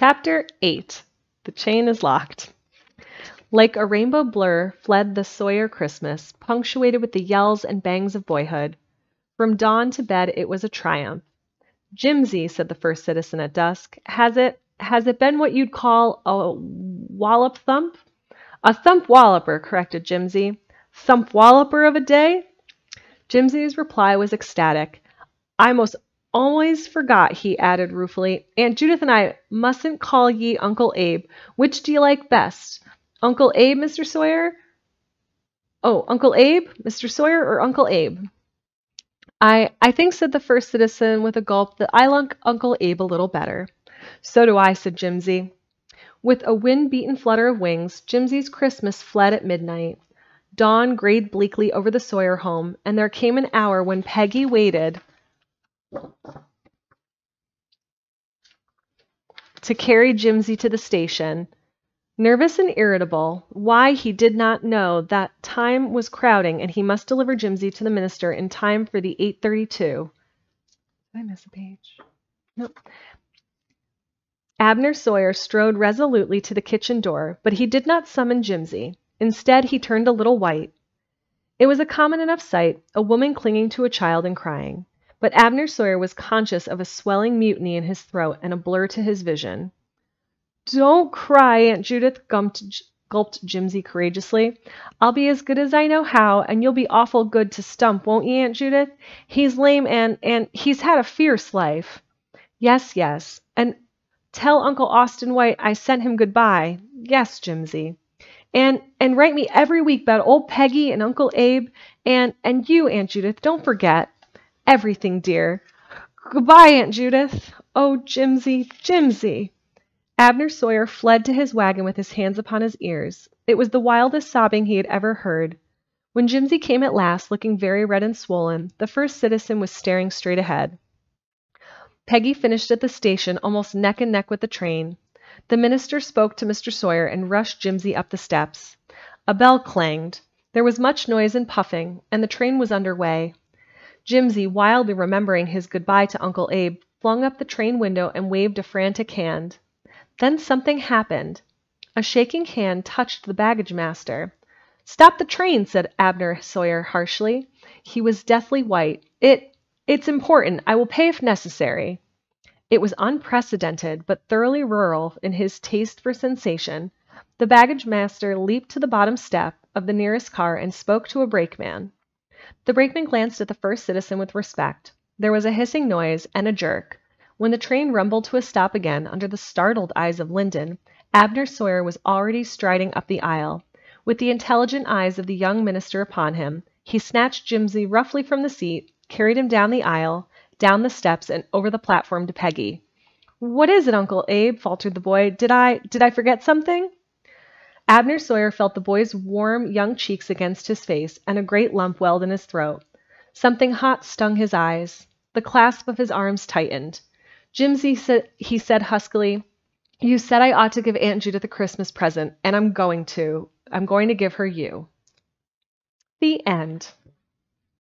Chapter 8 The Chain is Locked. Like a rainbow blur fled the Sawyer Christmas, punctuated with the yells and bangs of boyhood. From dawn to bed, it was a triumph. Jimsy, said the first citizen at dusk, has it has it been what you'd call a wallop thump? A thump walloper, corrected Jimsy. Thump walloper of a day? Jimsy's reply was ecstatic. I most always forgot, he added ruefully. Aunt Judith and I mustn't call ye Uncle Abe. Which do you like best? Uncle Abe, Mr. Sawyer? Oh, Uncle Abe, Mr. Sawyer, or Uncle Abe? I, I think, said the first citizen with a gulp, that I like Uncle Abe a little better. So do I, said Jimsy. With a wind-beaten flutter of wings, Jimsy's Christmas fled at midnight. Dawn grayed bleakly over the Sawyer home, and there came an hour when Peggy waited to carry Jimsy to the station. Nervous and irritable, why he did not know that time was crowding and he must deliver Jimsy to the minister in time for the 832. Did I miss a page? Nope. Abner Sawyer strode resolutely to the kitchen door, but he did not summon Jimsy. Instead, he turned a little white. It was a common enough sight, a woman clinging to a child and crying. But Abner Sawyer was conscious of a swelling mutiny in his throat and a blur to his vision. Don't cry, Aunt Judith, gumped, gulped Jimsy courageously. I'll be as good as I know how, and you'll be awful good to Stump, won't you, Aunt Judith? He's lame and and he's had a fierce life. Yes, yes. And tell Uncle Austin White I sent him good Yes, Jimsy. And and write me every week about old Peggy and Uncle Abe and and you, Aunt Judith, don't forget everything, dear. Goodbye, Aunt Judith. Oh, Jimsy, Jimsy. Abner Sawyer fled to his wagon with his hands upon his ears. It was the wildest sobbing he had ever heard. When Jimsy came at last, looking very red and swollen, the first citizen was staring straight ahead. Peggy finished at the station almost neck and neck with the train. The minister spoke to Mr. Sawyer and rushed Jimsy up the steps. A bell clanged. There was much noise and puffing, and the train was under way. Jimsy, wildly remembering his goodbye to Uncle Abe, flung up the train window and waved a frantic hand. Then something happened. A shaking hand touched the baggage master. Stop the train, said Abner Sawyer harshly. He was deathly white. It it's important. I will pay if necessary. It was unprecedented, but thoroughly rural in his taste for sensation. The baggage master leaped to the bottom step of the nearest car and spoke to a brakeman. The brakeman glanced at the first citizen with respect. There was a hissing noise and a jerk. When the train rumbled to a stop again under the startled eyes of Linden, Abner Sawyer was already striding up the aisle. With the intelligent eyes of the young minister upon him, he snatched Jimsy roughly from the seat, carried him down the aisle, down the steps, and over the platform to Peggy. "What is it, Uncle Abe?" faltered the boy. "Did I did I forget something?" Abner Sawyer felt the boy's warm young cheeks against his face and a great lump welled in his throat. Something hot stung his eyes. The clasp of his arms tightened. Jimsy, he said huskily, You said I ought to give Aunt Judith a Christmas present, and I'm going to. I'm going to give her you. The end.